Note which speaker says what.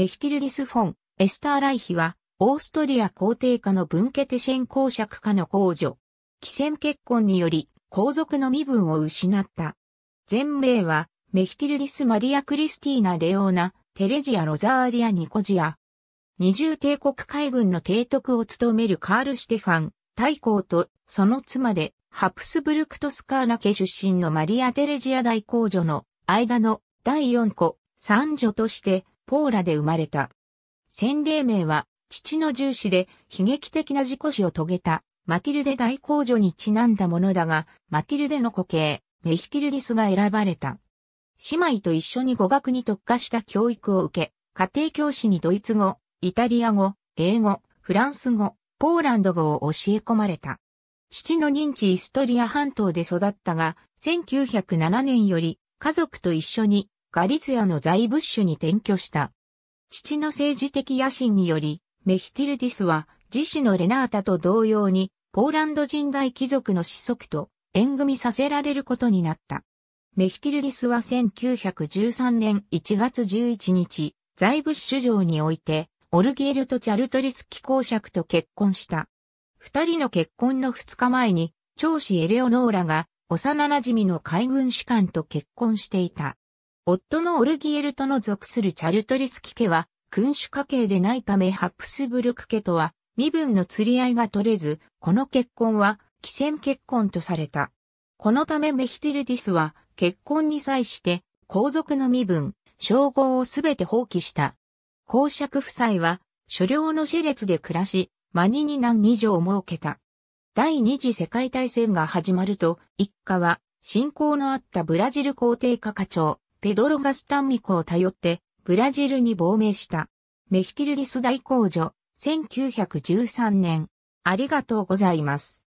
Speaker 1: メヒティルディス・フォン、エスター・ライヒは、オーストリア皇帝家の文家テシェン公爵家の皇女。既戦結婚により、皇族の身分を失った。前名は、メヒティルディス・マリア・クリスティーナ・レオーナ、テレジア・ロザーリア・ニコジア。二重帝国海軍の提督を務めるカール・シテファン、大公と、その妻で、ハプスブルクトスカーナ家出身のマリア・テレジア大公女の間の第四子、三女としてポーラで生まれた。洗礼名は、父の重視で悲劇的な事故死を遂げた、マティルデ大公女にちなんだものだが、マティルデの子系、メヒティルディスが選ばれた。姉妹と一緒に語学に特化した教育を受け、家庭教師にドイツ語、イタリア語、英語、フランス語、ポーランド語を教え込まれた。父の認知イストリア半島で育ったが、1907年より家族と一緒にガリツヤの財物種に転居した。父の政治的野心により、メヒティルディスは自主のレナータと同様に、ポーランド人大貴族の子息と縁組させられることになった。メヒティルディスは1913年1月11日、財イブ上において、オルゲールとチャルトリス機公爵と結婚した。二人の結婚の二日前に、長子エレオノーラが幼馴染の海軍士官と結婚していた。夫のオルギエルトの属するチャルトリスキ家は、君主家系でないためハプスブルク家とは身分の釣り合いが取れず、この結婚は、既戦結婚とされた。このためメヒティルディスは、結婚に際して、皇族の身分、称号をすべて放棄した。公爵夫妻は、所領の熾烈で暮らし、マニに何二上を設けた。第二次世界大戦が始まると、一家は、信仰のあったブラジル皇帝家課長、ペドロガスタンミコを頼って、ブラジルに亡命した。メヒティルリス大公女、1913年。ありがとうございます。